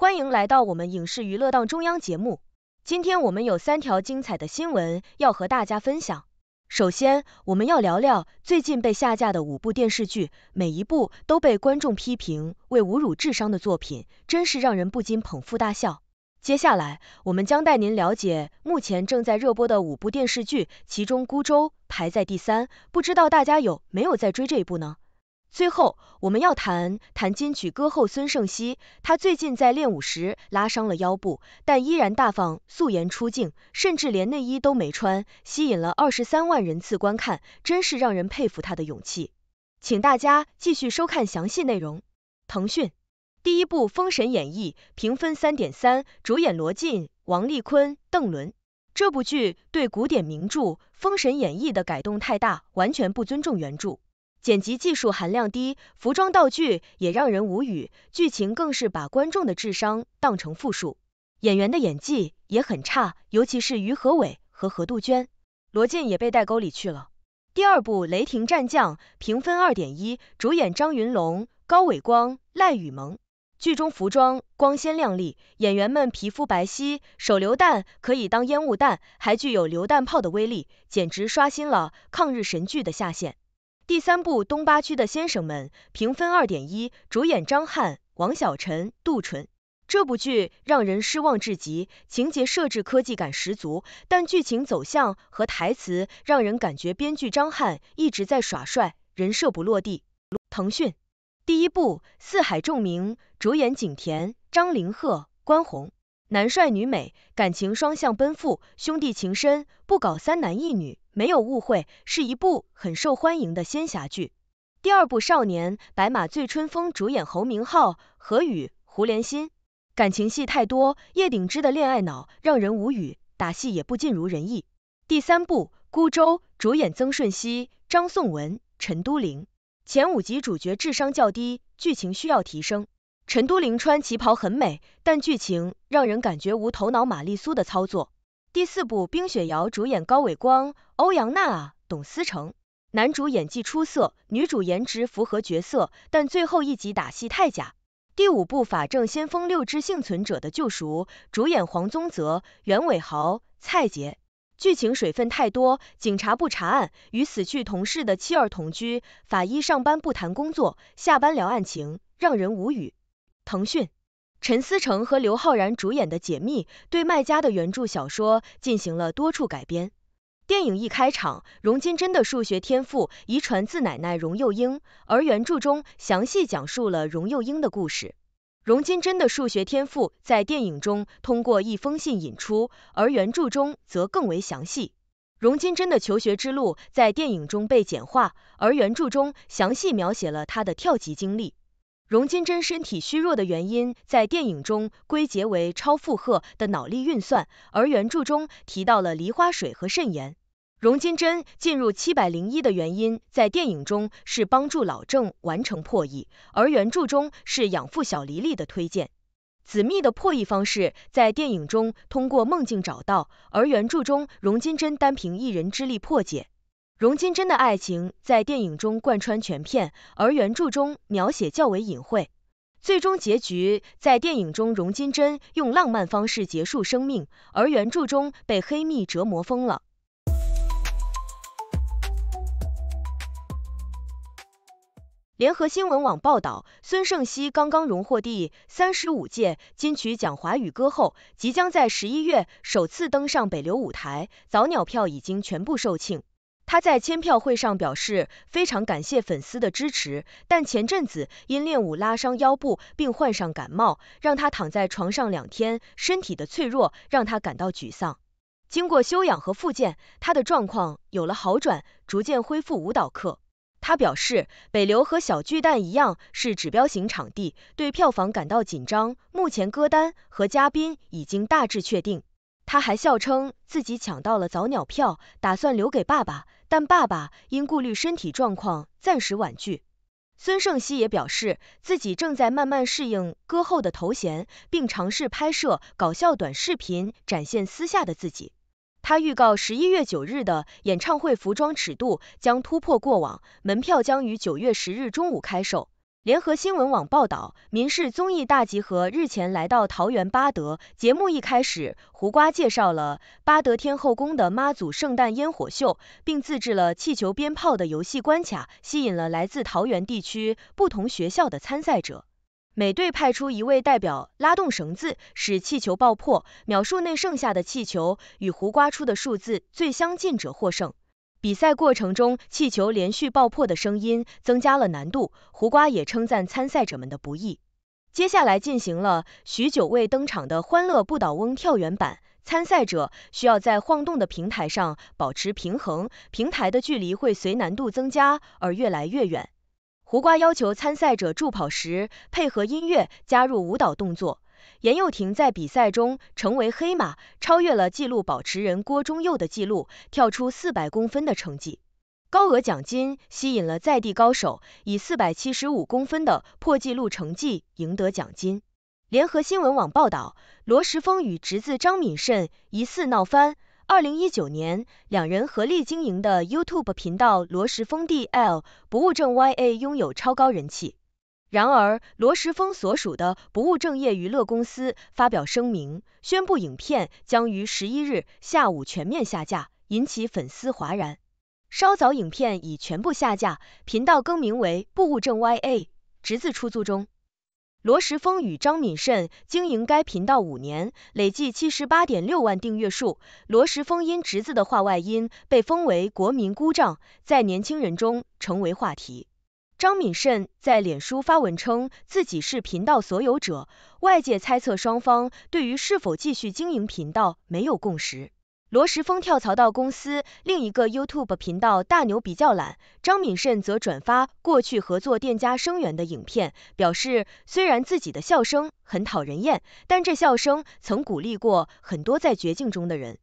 欢迎来到我们影视娱乐档中央节目，今天我们有三条精彩的新闻要和大家分享。首先，我们要聊聊最近被下架的五部电视剧，每一部都被观众批评为侮辱智商的作品，真是让人不禁捧腹大笑。接下来，我们将带您了解目前正在热播的五部电视剧，其中《孤舟》排在第三，不知道大家有没有在追这一部呢？最后，我们要谈谈金曲歌后孙盛希，她最近在练舞时拉伤了腰部，但依然大方素颜出镜，甚至连内衣都没穿，吸引了二十三万人次观看，真是让人佩服她的勇气。请大家继续收看详细内容。腾讯第一部《封神演义》评分三点三，主演罗晋、王丽坤、邓伦。这部剧对古典名著《封神演义》的改动太大，完全不尊重原著。剪辑技术含量低，服装道具也让人无语，剧情更是把观众的智商当成负数。演员的演技也很差，尤其是于和伟和何杜鹃，罗晋也被带沟里去了。第二部《雷霆战将》评分二点一，主演张云龙、高伟光、赖雨濛。剧中服装光鲜亮丽，演员们皮肤白皙，手榴弹可以当烟雾弹，还具有榴弹炮的威力，简直刷新了抗日神剧的下限。第三部《东八区的先生们》评分二点一，主演张翰、王小晨、杜淳。这部剧让人失望至极，情节设置科技感十足，但剧情走向和台词让人感觉编剧张翰一直在耍帅，人设不落地。腾讯第一部《四海众名》，主演景甜、张凌赫、关宏，男帅女美，感情双向奔赴，兄弟情深，不搞三男一女。没有误会，是一部很受欢迎的仙侠剧。第二部《少年白马醉春风》主演侯明昊、何雨、胡连心，感情戏太多，叶鼎之的恋爱脑让人无语，打戏也不尽如人意。第三部《孤舟》主演曾舜晞、张颂文、陈都灵，前五集主角智商较低，剧情需要提升。陈都灵穿旗袍很美，但剧情让人感觉无头脑玛丽苏的操作。第四部，冰雪瑶主演，高伟光、欧阳娜、娜、董思成，男主演技出色，女主颜值符合角色，但最后一集打戏太假。第五部《法证先锋六之幸存者的救赎》，主演黄宗泽、袁伟豪、蔡洁，剧情水分太多，警察不查案，与死去同事的妻儿同居，法医上班不谈工作，下班聊案情，让人无语。腾讯。陈思诚和刘昊然主演的《解密》对麦家的原著小说进行了多处改编。电影一开场，荣金珍的数学天赋遗传自奶奶荣幼英，而原著中详细讲述了荣幼英的故事。荣金珍的数学天赋在电影中通过一封信引出，而原著中则更为详细。荣金珍的求学之路在电影中被简化，而原著中详细描写了他的跳级经历。荣金珍身体虚弱的原因，在电影中归结为超负荷的脑力运算，而原著中提到了梨花水和肾炎。荣金珍进入七百零一的原因，在电影中是帮助老郑完成破译，而原著中是养父小黎黎的推荐。紫密的破译方式，在电影中通过梦境找到，而原著中荣金珍单凭一人之力破解。荣金珍的爱情在电影中贯穿全片，而原著中描写较为隐晦。最终结局在电影中荣金珍用浪漫方式结束生命，而原著中被黑蜜折磨疯了。联合新闻网报道，孙盛希刚刚荣获第三十五届金曲奖华语歌后，即将在十一月首次登上北流舞台，早鸟票已经全部售罄。他在签票会上表示非常感谢粉丝的支持，但前阵子因练舞拉伤腰部并患上感冒，让他躺在床上两天，身体的脆弱让他感到沮丧。经过休养和复健，他的状况有了好转，逐渐恢复舞蹈课。他表示，北流和小巨蛋一样是指标型场地，对票房感到紧张。目前歌单和嘉宾已经大致确定。他还笑称自己抢到了早鸟票，打算留给爸爸，但爸爸因顾虑身体状况，暂时婉拒。孙胜熙也表示，自己正在慢慢适应歌后的头衔，并尝试拍摄搞笑短视频，展现私下的自己。他预告十一月九日的演唱会服装尺度将突破过往，门票将于九月十日中午开售。联合新闻网报道，民事综艺大集合日前来到桃园八德，节目一开始，胡瓜介绍了八德天后宫的妈祖圣诞烟火秀，并自制了气球鞭炮的游戏关卡，吸引了来自桃园地区不同学校的参赛者。每队派出一位代表拉动绳子，使气球爆破，秒数内剩下的气球与胡瓜出的数字最相近者获胜。比赛过程中，气球连续爆破的声音增加了难度。胡瓜也称赞参赛者们的不易。接下来进行了许久未登场的欢乐不倒翁跳远版，参赛者需要在晃动的平台上保持平衡，平台的距离会随难度增加而越来越远。胡瓜要求参赛者助跑时配合音乐加入舞蹈动作。严幼婷在比赛中成为黑马，超越了纪录保持人郭忠佑的纪录，跳出四百公分的成绩。高额奖金吸引了在地高手，以四百七十五公分的破纪录成绩赢得奖金。联合新闻网报道，罗时丰与侄子张敏慎疑似闹翻。二零一九年，两人合力经营的 YouTube 频道罗时丰 DL 不务正 YA 拥有超高人气。然而，罗时峰所属的不务正业娱乐公司发表声明，宣布影片将于十一日下午全面下架，引起粉丝哗然。稍早，影片已全部下架，频道更名为“不务正 Y A”，侄子出租中。罗时峰与张敏慎经营该频道五年，累计七十八点六万订阅数。罗时峰因侄子的话外音被封为“国民孤丈”，在年轻人中成为话题。张敏慎在脸书发文称自己是频道所有者，外界猜测双方对于是否继续经营频道没有共识。罗时丰跳槽到公司另一个 YouTube 频道，大牛比较懒，张敏慎则转发过去合作店家声援的影片，表示虽然自己的笑声很讨人厌，但这笑声曾鼓励过很多在绝境中的人。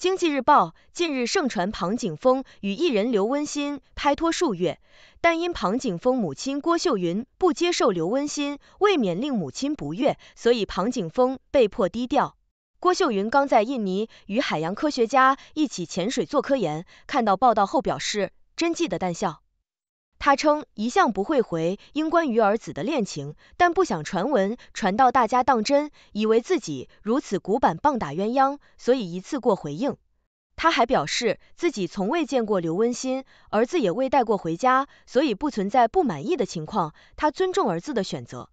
经济日报近日盛传庞景峰与艺人刘温馨拍拖数月，但因庞景峰母亲郭秀云不接受刘温馨，未免令母亲不悦，所以庞景峰被迫低调。郭秀云刚在印尼与海洋科学家一起潜水做科研，看到报道后表示：“真记得淡笑。”他称一向不会回因关于儿子的恋情，但不想传闻传到大家当真，以为自己如此古板棒打鸳鸯，所以一次过回应。他还表示自己从未见过刘温馨，儿子也未带过回家，所以不存在不满意的情况，他尊重儿子的选择。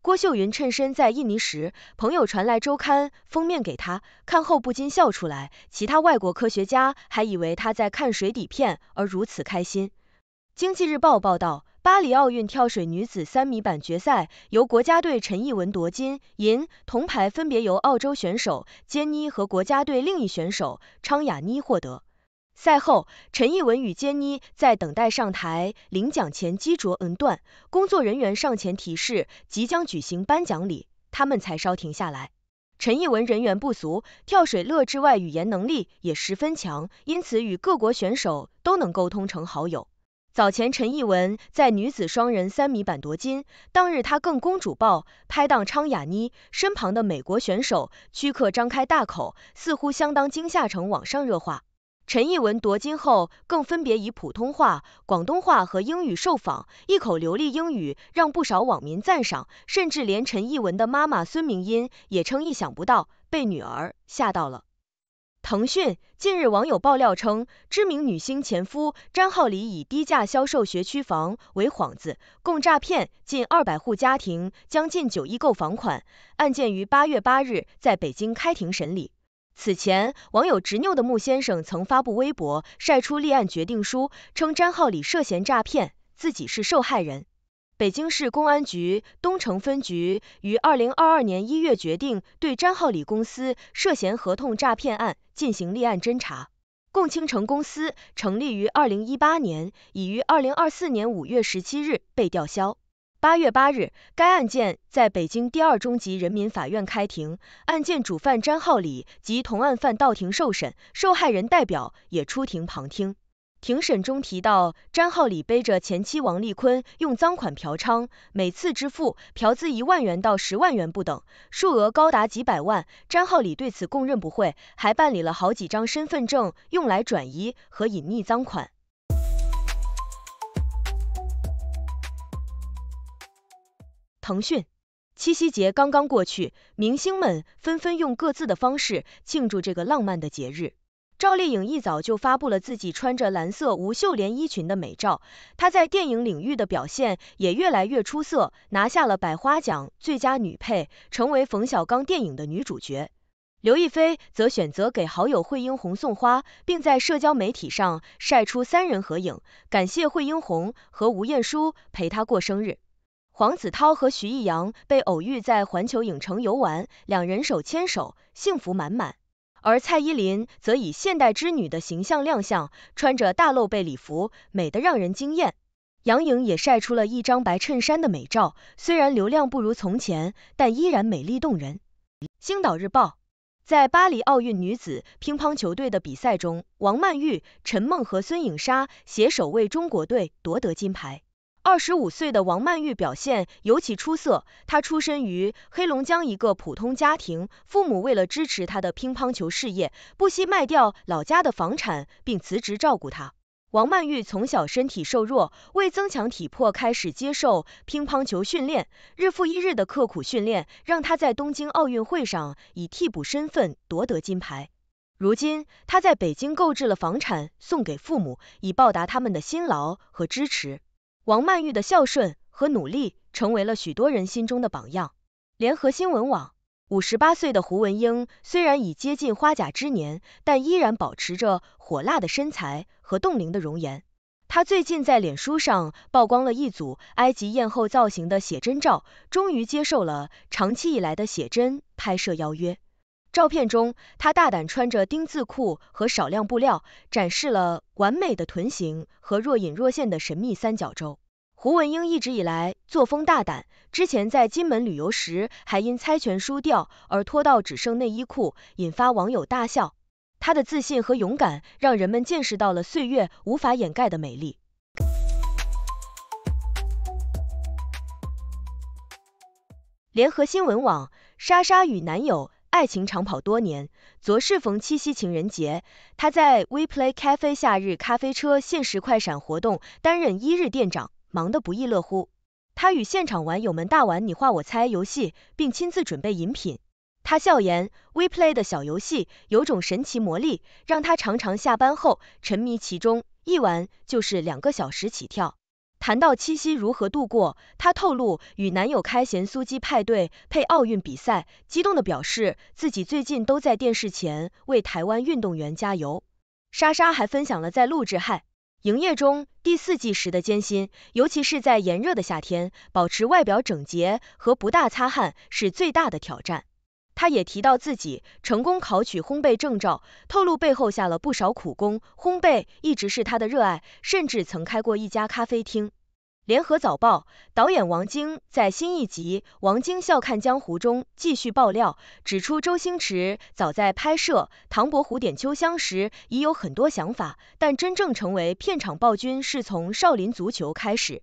郭秀云趁身在印尼时，朋友传来周刊封面给他看后不禁笑出来，其他外国科学家还以为他在看水底片而如此开心。经济日报报道，巴黎奥运跳水女子三米板决赛由国家队陈艺文夺金，银、铜牌分别由澳洲选手杰妮和国家队另一选手昌雅妮获得。赛后，陈艺文与杰妮在等待上台领奖前击浊恩断，工作人员上前提示即将举行颁奖礼，他们才稍停下来。陈艺文人缘不俗，跳水乐之外语言能力也十分强，因此与各国选手都能沟通成好友。早前陈艺文在女子双人三米板夺金，当日她更公主抱拍档昌雅妮，身旁的美国选手屈克张开大口，似乎相当惊吓，成网上热话。陈艺文夺金后更分别以普通话、广东话和英语受访，一口流利英语让不少网民赞赏，甚至连陈艺文的妈妈孙明音也称意想不到，被女儿吓到了。腾讯近日，网友爆料称，知名女星前夫张浩礼以低价销售学区房为幌子，共诈骗近二百户家庭，将近九亿购房款。案件于八月八日在北京开庭审理。此前，网友执拗的穆先生曾发布微博，晒出立案决定书，称张浩礼涉嫌诈骗，自己是受害人。北京市公安局东城分局于二零二二年一月决定对张浩礼公司涉嫌合同诈骗案进行立案侦查。共青城公司成立于二零一八年，已于二零二四年五月十七日被吊销。八月八日，该案件在北京第二中级人民法院开庭，案件主犯张浩礼及同案犯到庭受审，受害人代表也出庭旁听。庭审中提到，詹浩礼背着前妻王丽坤用赃款嫖娼，每次支付嫖资一万元到十万元不等，数额高达几百万。詹浩礼对此供认不讳，还办理了好几张身份证用来转移和隐匿赃款。腾讯，七夕节刚刚过去，明星们纷纷用各自的方式庆祝这个浪漫的节日。赵丽颖一早就发布了自己穿着蓝色无袖连衣裙的美照，她在电影领域的表现也越来越出色，拿下了百花奖最佳女配，成为冯小刚电影的女主角。刘亦菲则选择给好友惠英红送花，并在社交媒体上晒出三人合影，感谢惠英红和吴彦姝陪她过生日。黄子韬和徐艺洋被偶遇在环球影城游玩，两人手牵手，幸福满满。而蔡依林则以现代之女的形象亮相，穿着大露背礼服，美得让人惊艳。杨颖也晒出了一张白衬衫的美照，虽然流量不如从前，但依然美丽动人。星岛日报在巴黎奥运女子乒乓球队的比赛中，王曼玉、陈梦和孙颖莎携手为中国队夺得金牌。二十五岁的王曼玉表现尤其出色。她出身于黑龙江一个普通家庭，父母为了支持她的乒乓球事业，不惜卖掉老家的房产，并辞职照顾她。王曼玉从小身体瘦弱，为增强体魄开始接受乒乓球训练。日复一日的刻苦训练，让她在东京奥运会上以替补身份夺得金牌。如今，她在北京购置了房产，送给父母，以报答他们的辛劳和支持。王曼玉的孝顺和努力，成为了许多人心中的榜样。联合新闻网，五十八岁的胡文英虽然已接近花甲之年，但依然保持着火辣的身材和冻龄的容颜。她最近在脸书上曝光了一组埃及艳后造型的写真照，终于接受了长期以来的写真拍摄邀约。照片中，她大胆穿着丁字裤和少量布料，展示了完美的臀形和若隐若现的神秘三角洲。胡文英一直以来作风大胆，之前在金门旅游时还因猜拳输掉而脱到只剩内衣裤，引发网友大笑。她的自信和勇敢让人们见识到了岁月无法掩盖的美丽。联合新闻网，莎莎与男友。爱情长跑多年，昨适逢七夕情人节，他在 WePlay 咖啡夏日咖啡车限时快闪活动担任一日店长，忙得不亦乐乎。他与现场网友们大玩你画我猜游戏，并亲自准备饮品。他笑言，WePlay 的小游戏有种神奇魔力，让他常常下班后沉迷其中，一玩就是两个小时起跳。谈到七夕如何度过，她透露与男友开咸酥鸡派对、配奥运比赛，激动地表示自己最近都在电视前为台湾运动员加油。莎莎还分享了在录制《嗨营业》中第四季时的艰辛，尤其是在炎热的夏天，保持外表整洁和不大擦汗是最大的挑战。他也提到自己成功考取烘焙证照，透露背后下了不少苦功。烘焙一直是他的热爱，甚至曾开过一家咖啡厅。联合早报导演王晶在新一集《王晶笑看江湖》中继续爆料，指出周星驰早在拍摄《唐伯虎点秋香》时已有很多想法，但真正成为片场暴君是从《少林足球》开始。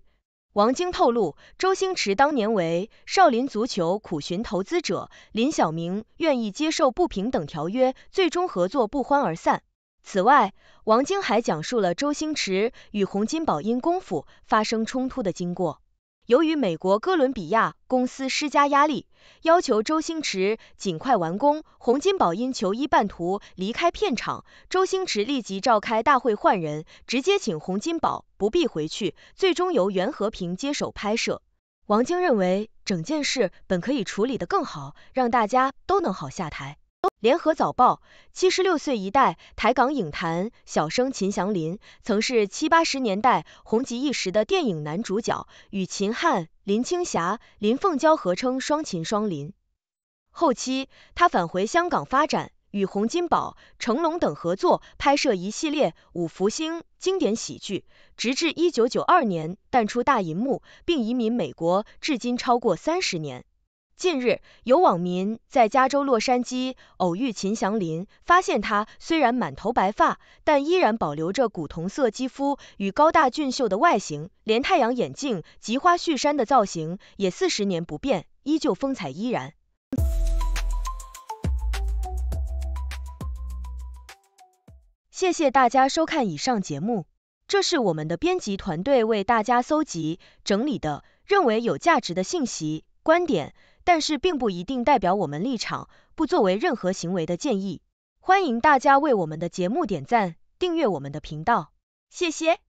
王晶透露，周星驰当年为《少林足球》苦寻投资者，林晓明愿意接受不平等条约，最终合作不欢而散。此外，王晶还讲述了周星驰与洪金宝因功夫发生冲突的经过。由于美国哥伦比亚公司施加压力，要求周星驰尽快完工，洪金宝因球衣半途离开片场，周星驰立即召开大会换人，直接请洪金宝。不必回去，最终由袁和平接手拍摄。王晶认为，整件事本可以处理得更好，让大家都能好下台。联合早报，七十六岁一代台港影坛小生秦祥林，曾是七八十年代红极一时的电影男主角，与秦汉、林青霞、林凤娇合称双秦双林。后期他返回香港发展。与洪金宝、成龙等合作拍摄一系列《五福星》经典喜剧，直至一九九二年淡出大银幕，并移民美国，至今超过三十年。近日，有网民在加州洛杉矶偶遇秦祥林，发现他虽然满头白发，但依然保留着古铜色肌肤与高大俊秀的外形，连太阳眼镜、及花絮衫的造型也四十年不变，依旧风采依然。谢谢大家收看以上节目，这是我们的编辑团队为大家搜集整理的认为有价值的信息、观点，但是并不一定代表我们立场，不作为任何行为的建议。欢迎大家为我们的节目点赞、订阅我们的频道，谢谢。